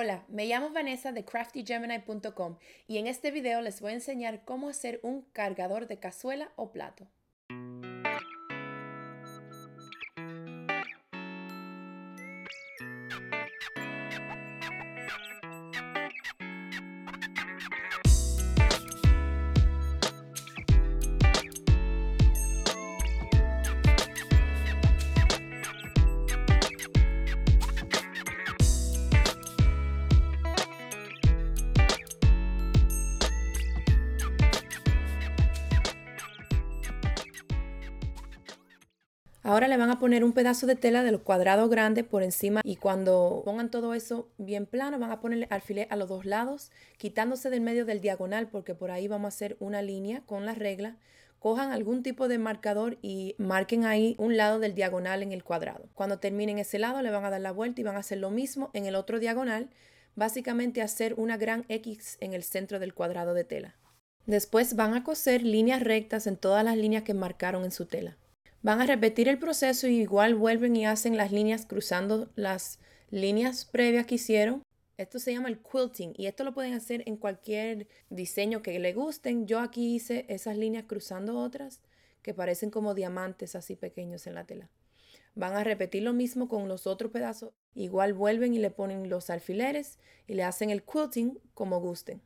Hola, me llamo Vanessa de craftygemini.com y en este video les voy a enseñar cómo hacer un cargador de cazuela o plato. Ahora le van a poner un pedazo de tela de los cuadrados grandes por encima y cuando pongan todo eso bien plano van a ponerle alfiler a los dos lados, quitándose del medio del diagonal porque por ahí vamos a hacer una línea con la regla. Cojan algún tipo de marcador y marquen ahí un lado del diagonal en el cuadrado. Cuando terminen ese lado le van a dar la vuelta y van a hacer lo mismo en el otro diagonal, básicamente hacer una gran X en el centro del cuadrado de tela. Después van a coser líneas rectas en todas las líneas que marcaron en su tela. Van a repetir el proceso y igual vuelven y hacen las líneas cruzando las líneas previas que hicieron. Esto se llama el quilting y esto lo pueden hacer en cualquier diseño que le gusten. Yo aquí hice esas líneas cruzando otras que parecen como diamantes así pequeños en la tela. Van a repetir lo mismo con los otros pedazos. Igual vuelven y le ponen los alfileres y le hacen el quilting como gusten.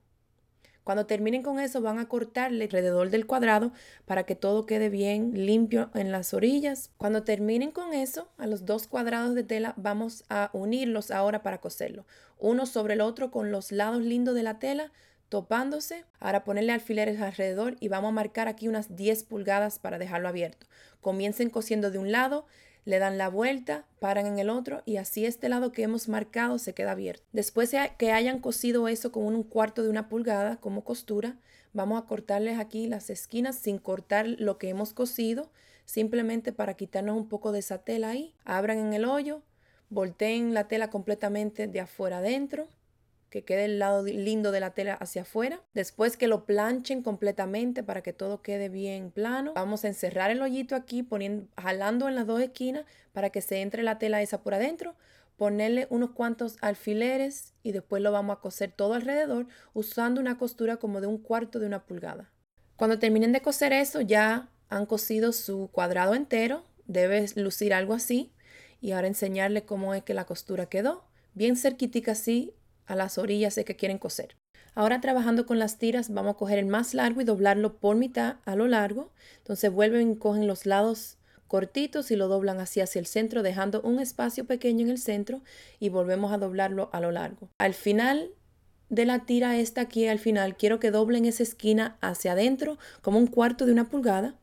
Cuando terminen con eso van a cortarle alrededor del cuadrado para que todo quede bien limpio en las orillas. Cuando terminen con eso, a los dos cuadrados de tela vamos a unirlos ahora para coserlo. Uno sobre el otro con los lados lindos de la tela topándose. Ahora ponerle alfileres alrededor y vamos a marcar aquí unas 10 pulgadas para dejarlo abierto. Comiencen cosiendo de un lado, le dan la vuelta, paran en el otro y así este lado que hemos marcado se queda abierto. Después que hayan cosido eso con un cuarto de una pulgada como costura, vamos a cortarles aquí las esquinas sin cortar lo que hemos cosido, simplemente para quitarnos un poco de esa tela ahí. Abran en el hoyo, volteen la tela completamente de afuera adentro que quede el lado lindo de la tela hacia afuera. Después que lo planchen completamente para que todo quede bien plano, vamos a encerrar el hoyito aquí, poniendo, jalando en las dos esquinas para que se entre la tela esa por adentro ponerle unos cuantos alfileres y después lo vamos a coser todo alrededor usando una costura como de un cuarto de una pulgada. Cuando terminen de coser eso ya han cosido su cuadrado entero, debe lucir algo así y ahora enseñarles cómo es que la costura quedó, bien cerquitica así a las orillas de que quieren coser. Ahora trabajando con las tiras vamos a coger el más largo y doblarlo por mitad a lo largo. Entonces vuelven cogen los lados cortitos y lo doblan así hacia el centro dejando un espacio pequeño en el centro y volvemos a doblarlo a lo largo. Al final de la tira esta aquí al final quiero que doblen esa esquina hacia adentro como un cuarto de una pulgada.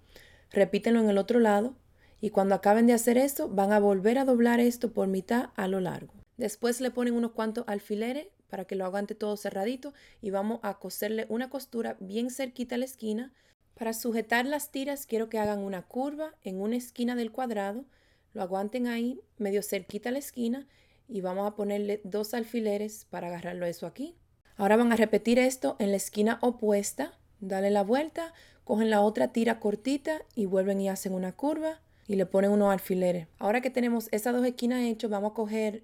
Repítenlo en el otro lado y cuando acaben de hacer esto van a volver a doblar esto por mitad a lo largo. Después le ponen unos cuantos alfileres para que lo aguante todo cerradito y vamos a coserle una costura bien cerquita a la esquina. Para sujetar las tiras quiero que hagan una curva en una esquina del cuadrado, lo aguanten ahí medio cerquita a la esquina y vamos a ponerle dos alfileres para agarrarlo eso aquí. Ahora van a repetir esto en la esquina opuesta, dale la vuelta, cogen la otra tira cortita y vuelven y hacen una curva, y le ponen unos alfileres. Ahora que tenemos esas dos esquinas hechas, vamos a coger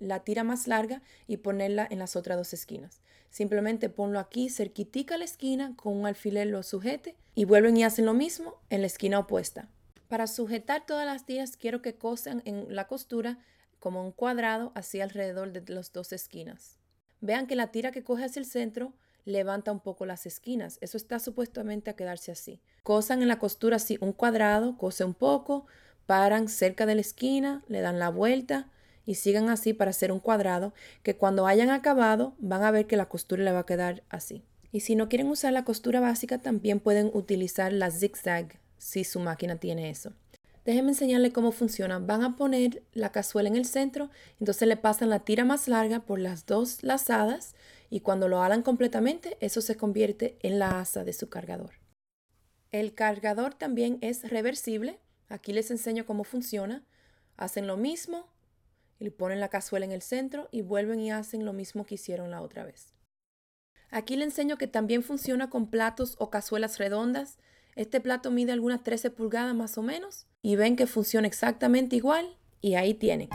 la tira más larga y ponerla en las otras dos esquinas. Simplemente ponlo aquí, cerquitica la esquina, con un alfiler lo sujete y vuelven y hacen lo mismo en la esquina opuesta. Para sujetar todas las tiras quiero que cosan en la costura como un cuadrado así alrededor de las dos esquinas. Vean que la tira que coge hacia el centro levanta un poco las esquinas. Eso está supuestamente a quedarse así. Cosan en la costura así un cuadrado, cose un poco, paran cerca de la esquina, le dan la vuelta y sigan así para hacer un cuadrado que cuando hayan acabado van a ver que la costura le va a quedar así. Y si no quieren usar la costura básica también pueden utilizar la zigzag si su máquina tiene eso. Déjenme enseñarles cómo funciona. Van a poner la cazuela en el centro, entonces le pasan la tira más larga por las dos lazadas y cuando lo alan completamente, eso se convierte en la asa de su cargador. El cargador también es reversible. Aquí les enseño cómo funciona. Hacen lo mismo, le ponen la cazuela en el centro y vuelven y hacen lo mismo que hicieron la otra vez. Aquí les enseño que también funciona con platos o cazuelas redondas. Este plato mide algunas 13 pulgadas más o menos y ven que funciona exactamente igual y ahí tienen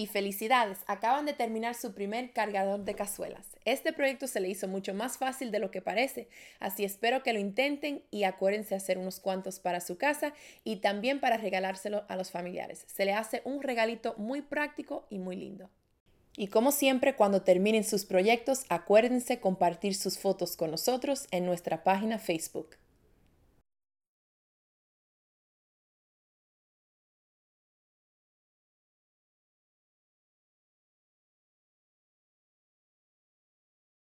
y felicidades, acaban de terminar su primer cargador de cazuelas. Este proyecto se le hizo mucho más fácil de lo que parece, así espero que lo intenten y acuérdense hacer unos cuantos para su casa y también para regalárselo a los familiares. Se le hace un regalito muy práctico y muy lindo. Y como siempre, cuando terminen sus proyectos, acuérdense compartir sus fotos con nosotros en nuestra página Facebook.